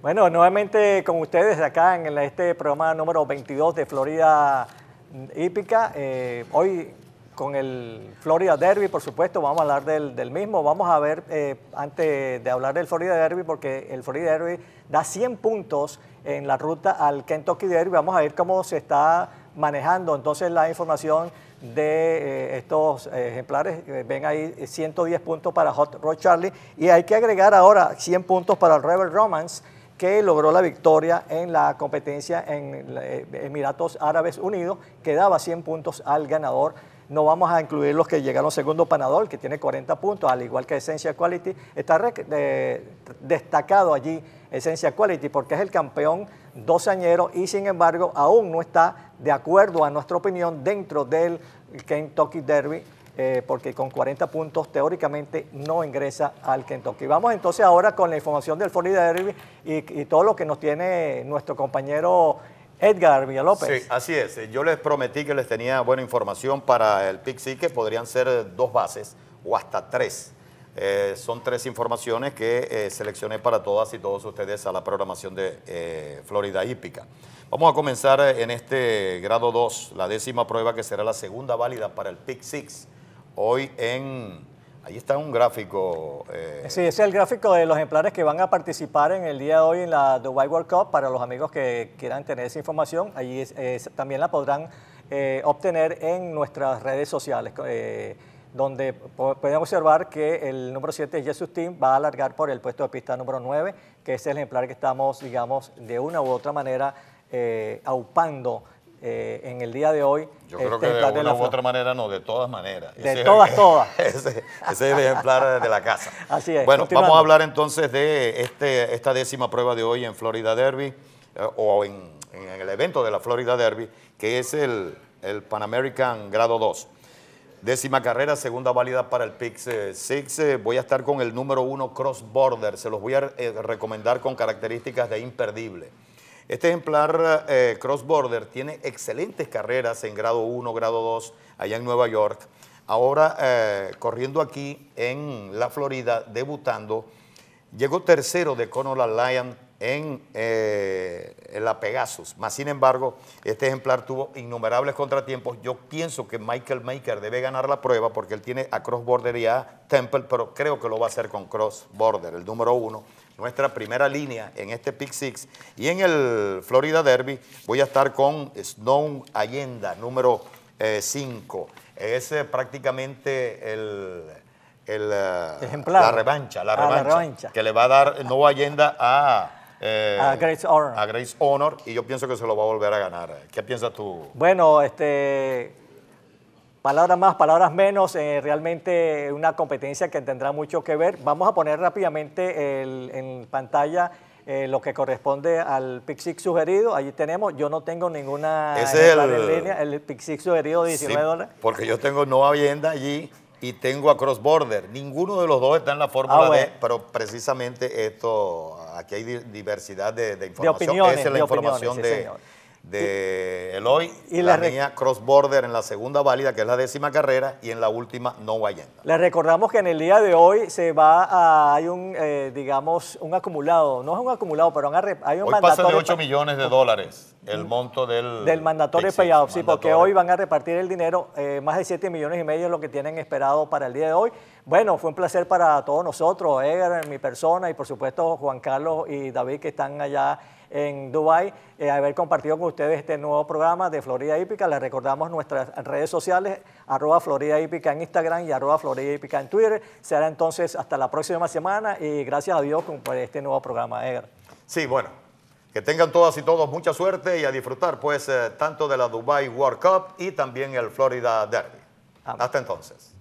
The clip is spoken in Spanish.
Bueno, nuevamente con ustedes acá en este programa número 22 de Florida Hípica. Eh, hoy con el Florida Derby, por supuesto, vamos a hablar del, mismo. Vamos a ver, eh, antes de hablar del Florida Derby, porque el Florida Derby da 100 puntos en la ruta al Kentucky Derby. Vamos a ver cómo se está manejando entonces la información de eh, estos ejemplares. Ven ahí 110 puntos para Hot Rod Charlie y hay que agregar ahora 100 puntos para el Rebel Romance que logró la victoria en la competencia en eh, Emiratos Árabes Unidos, que daba 100 puntos al ganador. No vamos a incluir los que llegaron segundo, Panadol, que tiene 40 puntos, al igual que esencia Quality. Está eh, destacado allí esencia Quality porque es el campeón doceañero y sin embargo aún no está de acuerdo a nuestra opinión dentro del Kentucky Derby eh, porque con 40 puntos teóricamente no ingresa al Kentucky. Vamos entonces ahora con la información del Florida Derby y, todo lo que nos tiene nuestro compañero Edgar Villalópez. Sí, así es. Eh, yo les prometí que les tenía buena información para el PIC-6, que podrían ser eh, dos bases o hasta tres. son tres informaciones que seleccioné para todas y todos ustedes a la programación de Florida Hípica. Vamos a comenzar en este grado 2, la décima prueba que será la segunda válida para el Pick 6 hoy en... Ahí está un gráfico. Eh, sí, ese es el gráfico de los ejemplares que van a participar en el día de hoy en la Dubai World Cup. Para los amigos que quieran tener esa información, allí también la podrán eh, obtener en nuestras redes sociales, eh, donde pueden observar que el número 7, Jesus Team, va a alargar por el puesto de pista número 9, que es el ejemplar que estamos, digamos, de una u otra manera aupando eh, en el día de hoy. Yo creo este que de una otra manera no, de todas maneras. De todas, todas. Ese, es el ejemplar de la casa. Así es. Bueno, vamos a hablar entonces de este, esta décima prueba de hoy en Florida Derby, eh, o en, el evento de la Florida Derby, que es el, Pan American Grado 2. Décima carrera, segunda válida para el Pix 6. Eh, voy a estar con el número uno Cross Border. Se los voy a recomendar con características de imperdible. Este ejemplar eh, Cross Border tiene excelentes carreras en grado 1, grado 2, allá en Nueva York. Ahora, eh, corriendo aquí en la Florida, debutando, llegó tercero de Conor Lion eh, en, la Pegasus. Más sin embargo, este ejemplar tuvo innumerables contratiempos. Yo pienso que Michael Maker debe ganar la prueba porque él tiene a Cross Border y a Temple, pero creo que lo va a hacer con Cross Border, el número uno nuestra primera línea en este Pick Six. Y en el Florida Derby voy a estar con Snow Allenda, número 5. Eh, es eh, prácticamente el, eh, La, revancha, la, ah, revancha, que le va a dar Snow Allenda a... a, Grace Honor. a Grace Honor y yo pienso que se lo va a volver a ganar. ¿Qué piensas tú? Bueno, este, Palabras más, palabras menos, eh, realmente una competencia que tendrá mucho que ver. Vamos a poner rápidamente en pantalla eh, lo que corresponde al pick sugerido. Allí tenemos, yo no tengo ninguna Ese el, línea, el pick sugerido 19 dólares. Porque yo tengo no vivienda allí y tengo a cross border. Ninguno de los dos está en la fórmula ah, D, pero precisamente esto, aquí hay diversidad de, de información. opiniones, Esa es la información de de hoy y la, cross border en la segunda válida, que es la décima carrera, y en la última no Allenda. Les recordamos que en el día de hoy se va a, hay un, eh, digamos, un acumulado, no es un acumulado, pero hay un hoy mandatorio. Pasa de 8 millones de dólares el monto del... Del mandatorio payoff, sí, porque hoy van a repartir el dinero, eh, más de 7 millones y medio es lo que tienen esperado para el día de hoy. Bueno, fue un placer para todos nosotros, Edgar, mi persona, y por supuesto Juan Carlos y David que están allá en Dubái, eh, haber compartido con ustedes este nuevo programa de Florida Hípica. Les recordamos nuestras redes sociales, arroba Florida Hípica en Instagram y arroba Florida Hípica en Twitter. Será entonces hasta la próxima semana y gracias a Dios por este nuevo programa, Edgar. Sí, bueno, que tengan todas y todos mucha suerte y a disfrutar pues eh, tanto de la Dubai World Cup y también el Florida Derby. Hasta entonces.